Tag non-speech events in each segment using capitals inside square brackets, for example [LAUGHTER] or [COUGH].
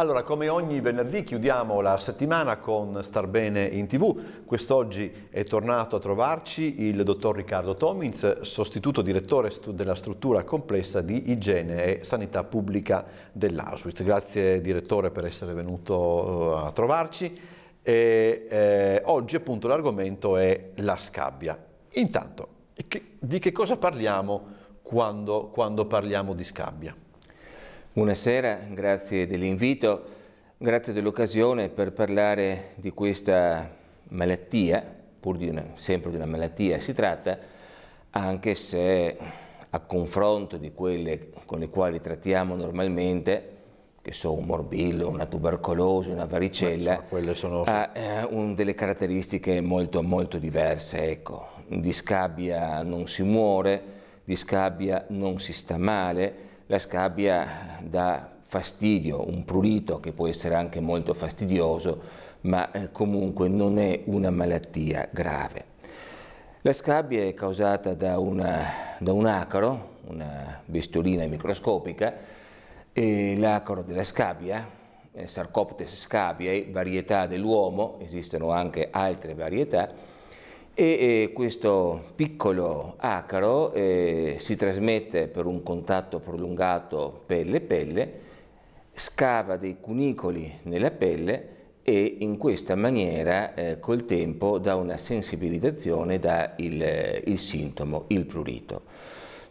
Allora, come ogni venerdì chiudiamo la settimana con Star Bene in TV. Quest'oggi è tornato a trovarci il dottor Riccardo Tomins, sostituto direttore della struttura complessa di igiene e sanità pubblica dell'Auschwitz. Grazie direttore per essere venuto eh, a trovarci. E, eh, oggi appunto l'argomento è la scabbia. Intanto, che, di che cosa parliamo quando, quando parliamo di scabbia? Buonasera, grazie dell'invito, grazie dell'occasione per parlare di questa malattia, pur di una, sempre di una malattia si tratta, anche se a confronto di quelle con le quali trattiamo normalmente, che sono un morbillo, una tubercolosi, una varicella, Beh, sono... ha eh, un, delle caratteristiche molto, molto diverse. Ecco. Di scabbia non si muore, di scabbia non si sta male, la scabbia dà fastidio, un prurito che può essere anche molto fastidioso, ma eh, comunque non è una malattia grave. La scabbia è causata da, una, da un acaro, una bestiolina microscopica, e l'acaro della scabbia, eh, Sarcoptes scabiae, varietà dell'uomo, esistono anche altre varietà, e eh, questo piccolo acaro eh, si trasmette per un contatto prolungato pelle-pelle, scava dei cunicoli nella pelle e in questa maniera eh, col tempo dà una sensibilizzazione, dà il, il, sintomo, il prurito.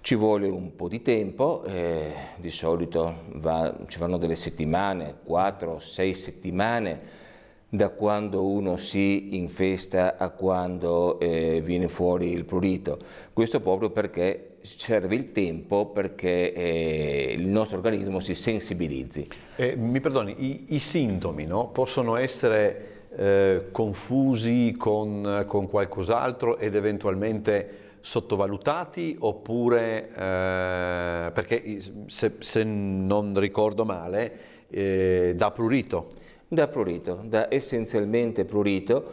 Ci vuole un po' di tempo, eh, di solito va, ci vanno delle settimane, 4-6 settimane, da quando uno si infesta a quando eh, viene fuori il prurito. Questo proprio perché serve il tempo perché eh, il nostro organismo si sensibilizzi. Eh, mi perdoni, i, i sintomi no? possono essere eh, confusi con, con qualcos'altro ed eventualmente sottovalutati oppure eh, perché se, se, non ricordo male eh, da prurito da prurito, da essenzialmente prurito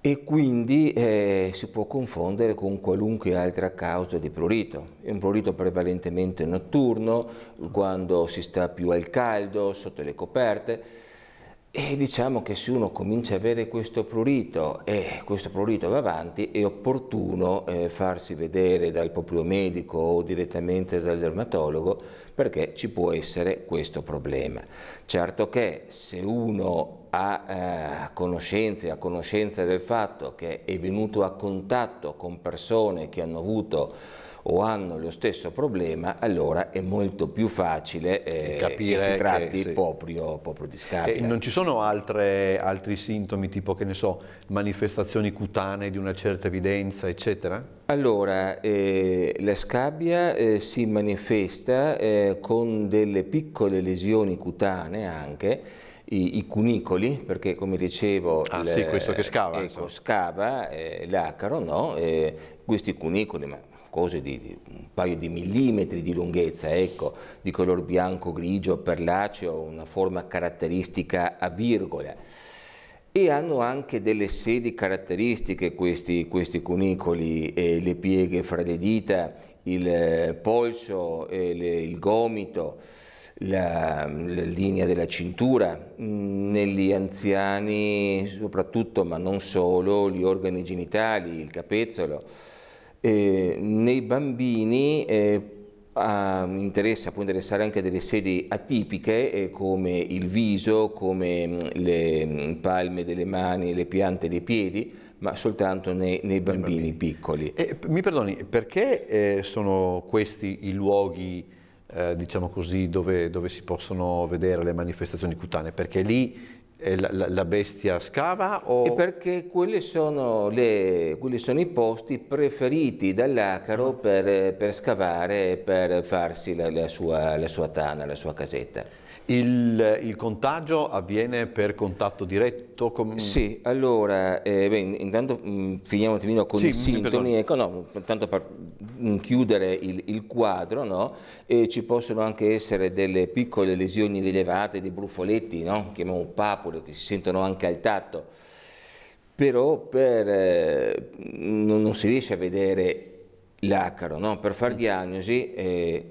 e quindi eh, si può confondere con qualunque altra causa di prurito. È un prurito prevalentemente notturno, quando si sta più al caldo, sotto le coperte, e diciamo che se uno comincia a avere questo prurito e questo prurito va avanti, è opportuno eh, farsi vedere dal proprio medico o direttamente dal dermatologo perché ci può essere questo problema. Certo che se uno ha eh, conoscenze, ha conoscenza del fatto che è venuto a contatto con persone che hanno avuto o hanno lo stesso problema, allora è molto più facile eh, capire che si tratti che, sì. proprio, proprio, di scapia. E non ci sono altre, altri sintomi tipo, che ne so, manifestazioni cutanee di una certa evidenza, eccetera? Allora, eh, la scabbia eh, si manifesta eh, con delle piccole lesioni cutanee anche, i, i cunicoli, perché come dicevo... Ah, sì, questo che scava. Eh, ecco, scava, eh, l'acaro, no? Eh, questi cunicoli, ma cose di, di, un paio di millimetri di lunghezza, ecco, di color bianco, grigio, perlaceo, una forma caratteristica a virgola. E hanno anche delle sedi caratteristiche questi, questi cunicoli, eh, le pieghe fra le dita, il eh, polso, eh, le, il gomito. La, la, linea della cintura, mm, negli anziani soprattutto, ma non solo, gli organi genitali, il capezzolo. Eh, nei bambini eh, ha, interessa, può interessare anche delle sedi atipiche eh, come il viso, come mm, le mm, palme delle mani, le piante dei piedi, ma soltanto nei, nei bambini, bambini, piccoli. E, mi perdoni, perché eh, sono questi i luoghi, eh, diciamo così, dove, dove si possono vedere le manifestazioni cutanee? Perché lì la, la, bestia scava? O... perché quelli sono, le, quelli sono, i posti preferiti dall'acaro per, per, scavare e per farsi la, la, sua, la sua tana, la sua casetta. Il, il, contagio avviene per contatto diretto? Com... Sì, allora, eh, beh, intanto mh, mm, finiamo un attimino con sì, i sintomi, ecco, no, tanto per mh, mm, chiudere il, il quadro, no? eh, ci possono anche essere delle piccole lesioni rilevate, dei brufoletti, no? chiamiamo papole, che si sentono anche al tatto, però per, eh, non, non, si riesce a vedere l'acaro, no? per far diagnosi eh,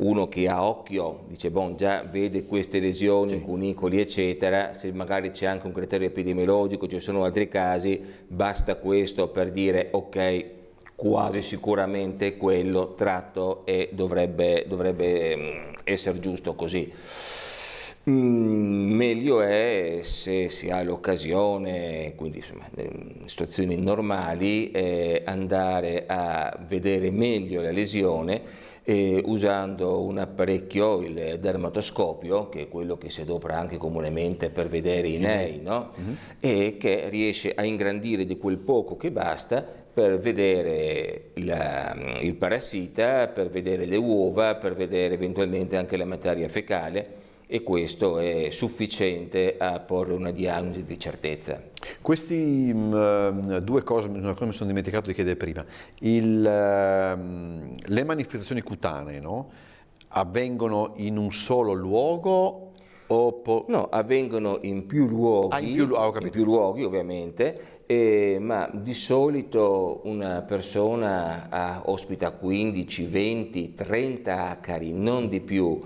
uno che ha occhio dice bon, già vede queste lesioni, sì. cunicoli eccetera, se magari c'è anche un criterio epidemiologico, ci sono altri casi, basta questo per dire ok quasi sicuramente quello tratto e dovrebbe, dovrebbe mm, essere giusto così. Mm, meglio è se si ha l'occasione, quindi insomma, in situazioni normali, eh, andare a vedere meglio la lesione eh, usando un apparecchio, il dermatoscopio, che è quello che si adopera anche comunemente per vedere i nei, no? mm -hmm. e che riesce a ingrandire di quel poco che basta per vedere la, il parassita, per vedere le uova, per vedere eventualmente anche la materia fecale e questo è sufficiente a porre una diagnosi di certezza. Questi mm, ehm, due cose, una cosa mi sono dimenticato di chiedere prima, Il, ehm, le manifestazioni cutanee no? avvengono in un solo luogo no, avvengono in più luoghi, ah, in più, oh, in più luoghi ovviamente, eh, ma di solito una persona ah, ospita 15, 20, 30 acari, non di più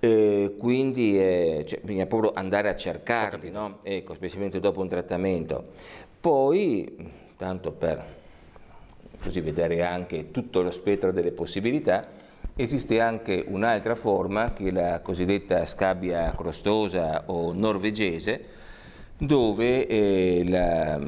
eh, quindi eh, cioè, bisogna proprio andare a cercarli, no? ecco, specialmente dopo un trattamento. Poi, tanto per così vedere anche tutto lo spettro delle possibilità, esiste anche un'altra forma che è la cosiddetta scabbia crostosa o norvegese, dove eh, la,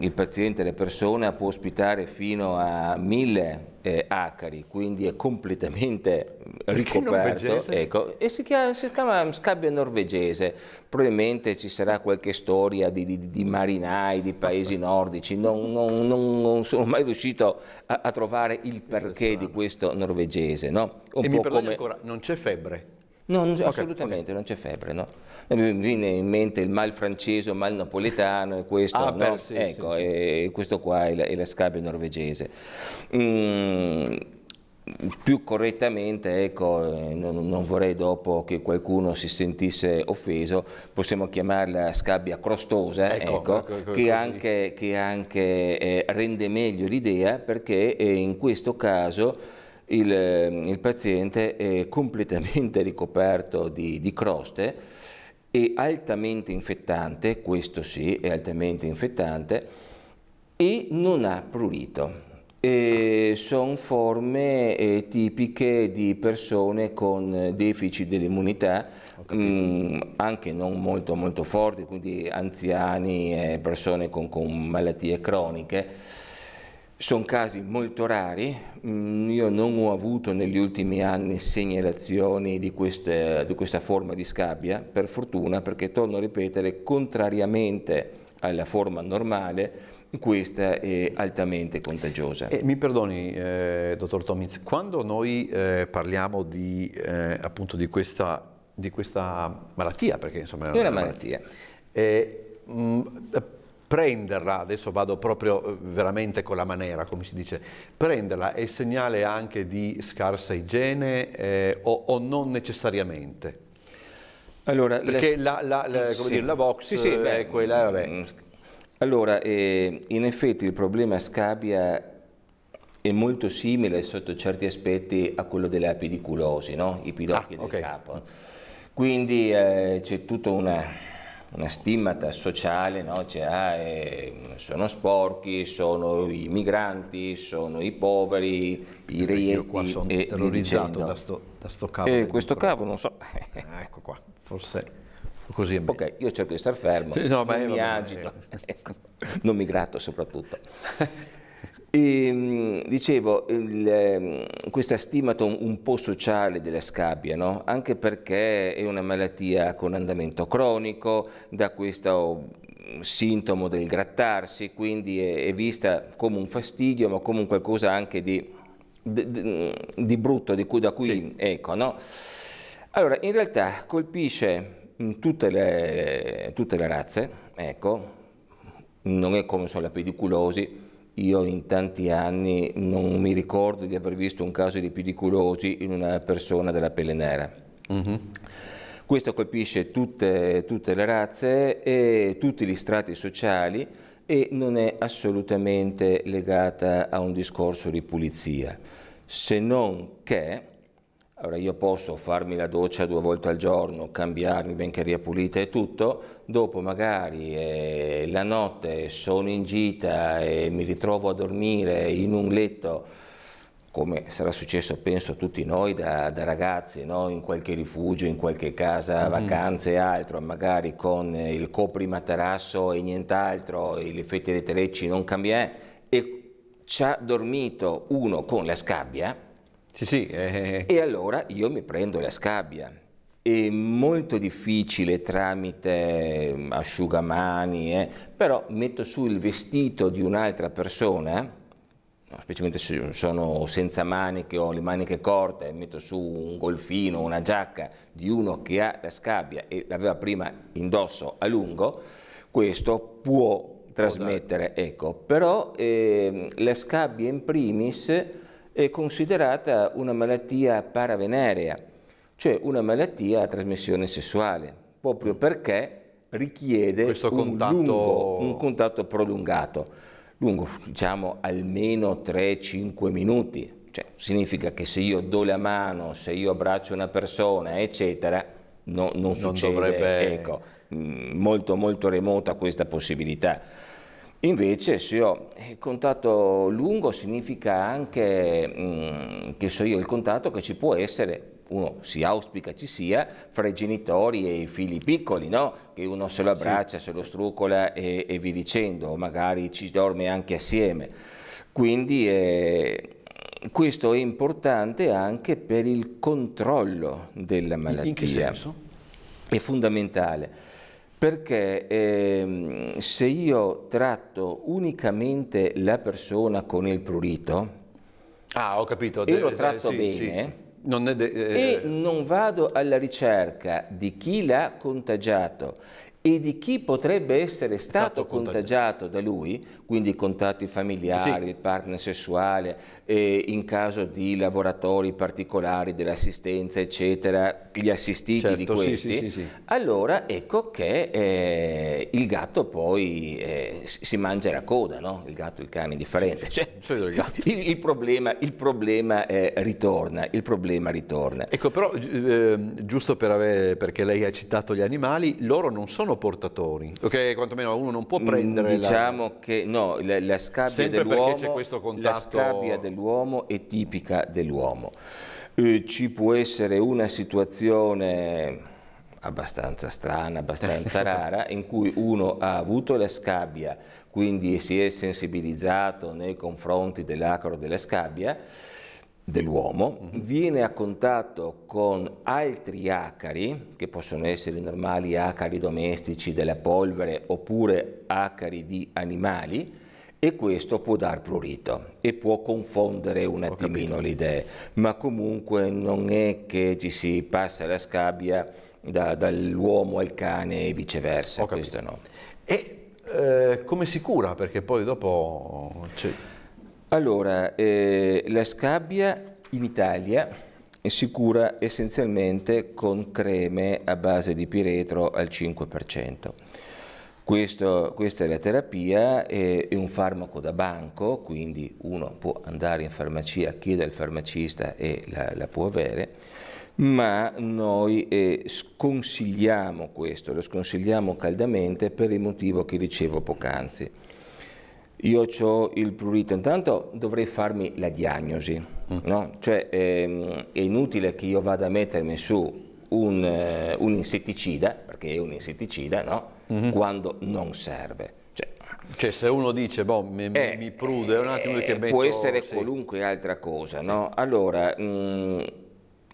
il paziente, la persona può ospitare fino a 1000 eh, acari, quindi è completamente ricoperto. Ecco, e si chiama, si chiama, scabbia norvegese. Probabilmente ci sarà qualche storia di, di, di marinai di paesi nordici. Non, non, non, non sono mai riuscito a, a, trovare il perché di questo norvegese. No? Un e mi perdoni come... ancora, non c'è febbre non, okay, assolutamente, okay. non c'è febbre. No? Mi viene in mente il mal francese, il mal napoletano e questo, ah, no? per, sì, ecco, sì, sì. Eh, questo qua è la, è la scabia norvegese. Mm, più correttamente, ecco, eh, non, non, vorrei dopo che qualcuno si sentisse offeso, possiamo chiamarla scabbia crostosa, ecco, ecco, ecco, ecco che, anche, che anche eh, rende meglio l'idea perché eh, in questo caso il, ehm, il paziente è completamente ricoperto di, di croste e altamente infettante, questo sì, è altamente infettante, e non ha prurito. Sono forme eh, tipiche di persone con deficit dell'immunità, mm, anche non molto, molto forti, quindi anziani, eh, persone con, con malattie croniche sono casi molto rari, mm, io non ho avuto negli ultimi anni segnalazioni di, queste, di questa forma di scabbia, per fortuna perché, torno a ripetere, contrariamente alla forma normale, questa è altamente contagiosa. E mi perdoni, eh, dottor Tomiz, quando noi eh, parliamo di, eh, appunto di questa, di questa malattia, perché insomma è una, è eh, una malattia, malattia eh, mh, mm, prenderla, adesso vado proprio eh, veramente con la maniera, come si dice, prenderla è segnale anche di scarsa igiene eh, o, o non necessariamente? Allora, Perché la, la, la, eh, sì. dire, la Vox sì, sì, eh, è beh, quella... Vabbè. Mm, mm, allora, eh, in effetti il problema scabbia è molto simile sotto certi aspetti a quello delle apidiculosi, no? i pidocchi ah, del okay. capo. Quindi eh, c'è tutta una una stigmata sociale, no? cioè, ah, eh, sono sporchi, sono i migranti, sono i poveri, i reietti. Eh, io qua sono e, terrorizzato da, sto, da sto cavo. Eh, questo però. cavo non so. Ah, ecco qua, forse così è meglio. Ok, io cerco di star fermo, [LAUGHS] no, non beh, mi vabbè, agito, ecco. [LAUGHS] non mi gratto soprattutto. [LAUGHS] E, ehm, dicevo, il, ehm, questa stima un po' sociale della scabbia, no? anche perché è una malattia con andamento cronico, da questo mm, sintomo del grattarsi, quindi è, è vista come un fastidio, ma come qualcosa anche di, di, mm, di brutto, di cui, da cui sì. ecco. No? Allora, in realtà colpisce mm, tutte le, tutte le razze, ecco, non è come sono la pediculosi, io in tanti anni non mi ricordo di aver visto un caso di pedicolosi in una persona della pelle nera. Mm-hmm. Questo colpisce tutte, tutte le razze e tutti gli strati sociali e non è assolutamente legata a un discorso di pulizia, se non che allora io posso farmi la doccia due volte al giorno, cambiarmi benché pulita e tutto, dopo magari eh, la notte sono in gita e mi ritrovo a dormire in un letto, come sarà successo penso a tutti noi da, da ragazzi, no? in qualche rifugio, in qualche casa, mm. vacanze e altro, magari con il copri coprimaterasso e nient'altro, le fette dei telecci non cambiano, e ci ha dormito uno con la scabbia, sì, sì. Eh. E allora io mi prendo la scabbia. È molto difficile tramite mm, asciugamani, eh, però metto su il vestito di un'altra persona, specialmente se sono senza maniche o le maniche corte, metto su un golfino, una giacca di uno che ha la scabbia e l'aveva prima indosso a lungo, questo può trasmettere, ecco, però eh, la scabbia in primis è considerata una malattia paravenerea, cioè una malattia a trasmissione sessuale, proprio mm. perché richiede un, contatto... Lungo, un contatto prolungato, lungo diciamo almeno 3-5 minuti. Cioè, significa che se io do la mano, se io abbraccio una persona, eccetera, no, non, non succede. Dovrebbe... Ecco, mm, molto molto remota questa possibilità. Invece se ho il eh, contatto lungo significa anche mh, mm, che so io il contatto che ci può essere uno si auspica ci sia fra i genitori e i figli piccoli, no? che uno se lo abbraccia, sì. se lo struccola e, e vi dicendo, magari ci dorme anche assieme. Quindi eh, questo è importante anche per il controllo della malattia. In che senso? È fondamentale perché ehm, se io tratto unicamente la persona con il prurito, ah, ho capito, e lo tratto sì, bene, sì. Non de- eh. e eh. non vado alla ricerca di chi l'ha contagiato e di chi potrebbe essere stato, stato contagiato, contagiato da lui, quindi contatti familiari, sì. partner sessuale, eh, in caso di lavoratori particolari dell'assistenza, eccetera, gli assistiti certo, di questi, sì, sì, allora ecco che eh, il gatto poi eh, si mangia la coda, no? il gatto e il cane è differente. Cioè, [LAUGHS] il, il, problema, il problema eh, ritorna, il problema ritorna. Ecco però, eh, giusto per avere, perché lei ha citato gli animali, loro non sono sono portatori, ok? Quantomeno uno non può mm, prendere Diciamo la... che no, la, la scabbia dell'uomo contatto... la è tipica dell'uomo. Eh, ci può essere una situazione abbastanza strana, abbastanza [LAUGHS] rara, in cui uno ha avuto la scabbia, quindi si è sensibilizzato nei confronti dell'acro della scabbia, dell'uomo, mhm. viene a contatto con altri acari, che possono essere i normali acari domestici della polvere oppure acari di animali, e questo può dar prurito e può confondere un attimino le idee, ma comunque non è che ci si passa la scabbia da, dall'uomo al cane e viceversa, questo no. E eh, come si cura? Perché poi dopo... Allora, eh, la scabbia in Italia si cura essenzialmente con creme a base di piretro al 5%. Questo, questa è la terapia, eh, è un farmaco da banco, quindi uno può andare in farmacia, chiede al farmacista e la, la può avere, ma noi eh, sconsigliamo questo, lo sconsigliamo caldamente per il motivo che dicevo poc'anzi io ho il prurito, intanto dovrei farmi la diagnosi, mm. no? cioè ehm, è inutile che io vada a mettermi su un, eh, un insetticida, perché è un insetticida, no? mm. quando non serve. Cioè, cioè, se uno dice, boh, mi, eh, mi prude, un attimo eh, che metto... Può essere sì. qualunque altra cosa, sì. Allora, mh, mm,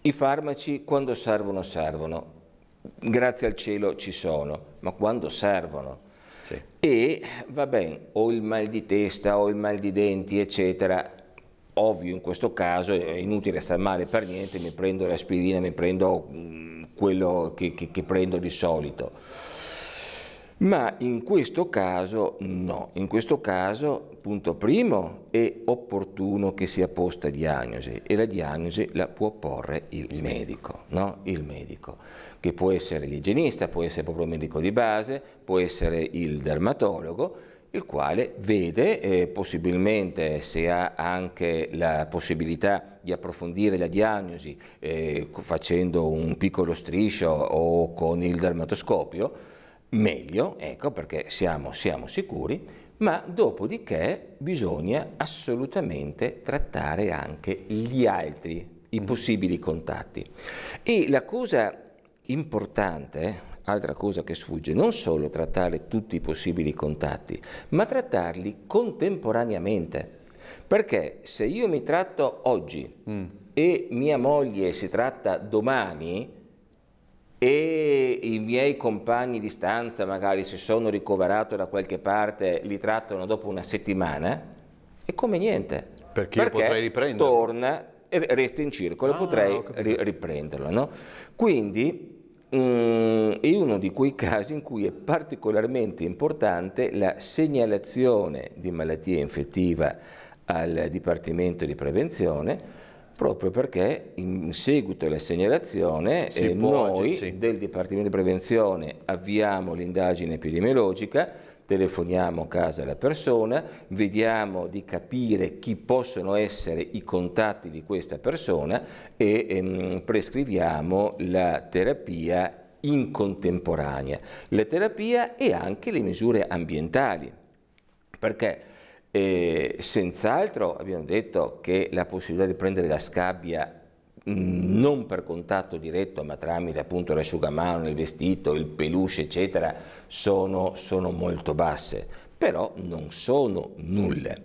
i farmaci quando servono, servono. Grazie al cielo ci sono, ma quando servono? Sì. E va bene, ho il mal di testa, ho il mal di denti, eccetera. Ovvio in questo caso è inutile star male per niente, mi prendo l'aspirina, mi prendo mm, quello che, che, che prendo di solito ma in questo caso no, in questo caso punto primo è opportuno che sia posta diagnosi e la diagnosi la può porre il medico, no? il medico che può essere l'igienista, può essere proprio il medico di base, può essere il dermatologo, il quale vede eh, possibilmente se ha anche la possibilità di approfondire la diagnosi eh, facendo un piccolo striscio o con il dermatoscopio, meglio, ecco perché siamo, siamo sicuri, ma dopodiché bisogna assolutamente trattare anche gli altri, i mm. possibili contatti. E la cosa importante, altra cosa che sfugge, non solo trattare tutti i possibili contatti, ma trattarli contemporaneamente. Perché se io mi tratto oggi mm. e mia moglie si tratta domani, e i miei compagni di stanza magari si sono ricoverati da qualche parte, li trattano dopo una settimana, è come niente. Perché, perché potrei riprenderlo. Torna e resta in circolo, ah, potrei riprenderlo. No? Quindi mh, mm, è uno di quei casi in cui è particolarmente importante la segnalazione di malattia infettiva al Dipartimento di Prevenzione proprio perché in seguito alla segnalazione eh, può, noi sì. del Dipartimento di Prevenzione avviamo l'indagine epidemiologica, telefoniamo a casa la persona, vediamo di capire chi possono essere i contatti di questa persona e ehm, prescriviamo la terapia in contemporanea, la terapia e anche le misure ambientali. Perché? E senz'altro abbiamo detto che la possibilità di prendere la scabbia non per contatto diretto ma tramite appunto l'asciugamano, il vestito, il peluche eccetera sono, sono molto basse però non sono nulle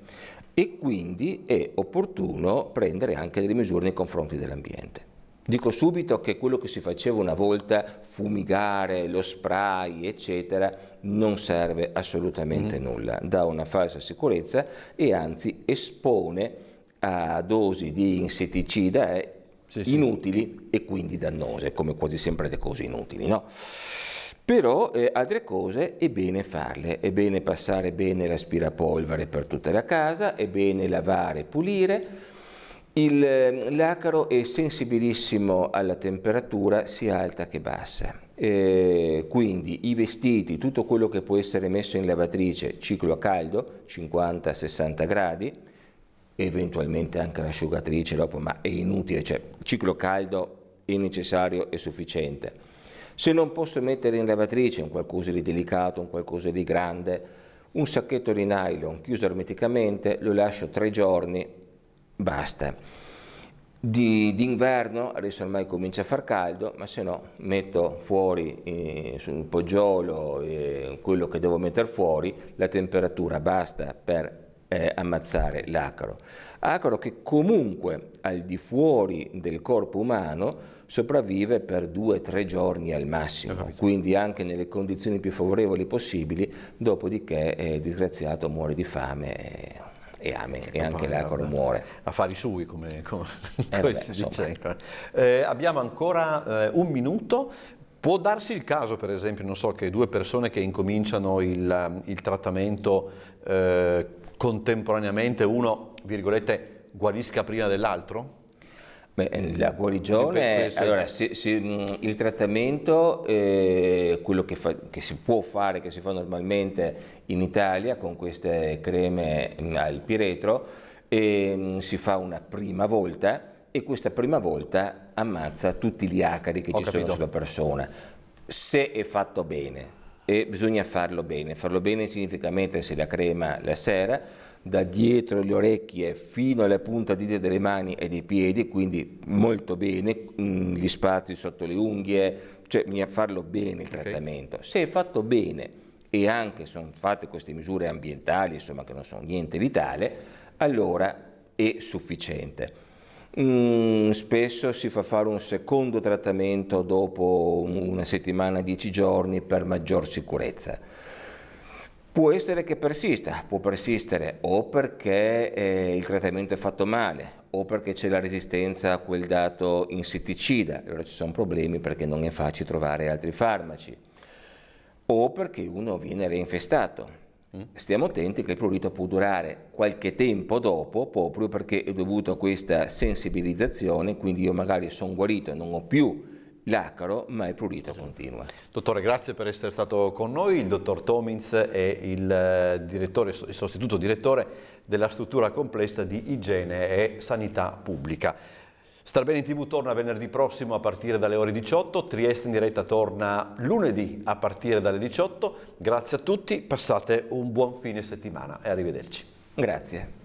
e quindi è opportuno prendere anche delle misure nei confronti dell'ambiente. Dico subito che quello che si faceva una volta, fumigare, lo spray, eccetera, non serve assolutamente mm. nulla, dà una falsa sicurezza e anzi espone a dosi di insetticida eh, sì, sì. inutili e quindi dannose, come quasi sempre le cose inutili, no? Però eh, altre cose è bene farle, è bene passare bene l'aspirapolvere per tutta la casa, è bene lavare e pulire, Ehm, l'acaro è sensibilissimo alla temperatura sia alta che bassa. Eh, quindi i vestiti, tutto quello che può essere messo in lavatrice, ciclo a caldo, 50-60 gradi, eventualmente anche l'asciugatrice dopo, ma è inutile, cioè ciclo caldo è necessario e sufficiente. Se non posso mettere in lavatrice un qualcosa di delicato, un qualcosa di grande, un sacchetto di nylon chiuso ermeticamente lo lascio tre giorni basta. Di, d'inverno, adesso ormai comincia a far caldo, ma se no metto fuori eh, sul poggiolo eh, quello che devo mettere fuori, la temperatura basta per eh, ammazzare l'acaro. Acaro che comunque al di fuori del corpo umano sopravvive per due o tre giorni al massimo, esatto. quindi anche nelle condizioni più favorevoli possibili, dopodiché è eh, disgraziato muore di fame. Eh e, amen, e anche l'acro muore. Affari sui, come, come, eh, [LAUGHS] come vabbè, dice. Eh, abbiamo ancora eh, un minuto. Può darsi il caso, per esempio, non so, che due persone che incominciano il, eh, il trattamento eh, contemporaneamente, uno, virgolette, guarisca prima dell'altro? Beh, eh, la guarigione, allora, se, se, mm, il trattamento, eh, quello che, fa, che, si può fare, che si fa normalmente in Italia con queste creme mm, al piretro, eh, si fa una prima volta e questa prima volta ammazza tutti gli acari che Ho ci capito. sono sulla persona, se è fatto bene. E bisogna farlo bene, farlo bene significa mettersi la crema la sera, da dietro le orecchie fino alle punta dita delle mani e dei piedi, quindi molto bene, mm, gli spazi sotto le unghie, cioè farlo bene il okay. trattamento. Se è fatto bene e anche sono fatte queste misure ambientali, insomma che non sono niente vitale, allora è sufficiente. Mm, spesso si fa fare un secondo trattamento dopo una settimana, dieci giorni per maggior sicurezza. Può essere che persista, può persistere o perché eh, il trattamento è fatto male o perché c'è la resistenza a quel dato insetticida, allora ci sono problemi perché non è facile trovare altri farmaci, o perché uno viene reinfestato. Mm. Stiamo attenti che il prurito può durare qualche tempo dopo, proprio perché è dovuto a questa sensibilizzazione, quindi io magari sono guarito e non ho più lacaro, ma è pulita continua. Dottore, grazie per essere stato con noi. Il dottor Tomins è il, eh, direttore, il sostituto direttore della struttura complessa di igiene e sanità pubblica. Starbene in TV torna venerdì prossimo a partire dalle ore 18, Trieste in diretta torna lunedì a partire dalle 18. Grazie a tutti, passate un buon fine settimana e arrivederci. Grazie.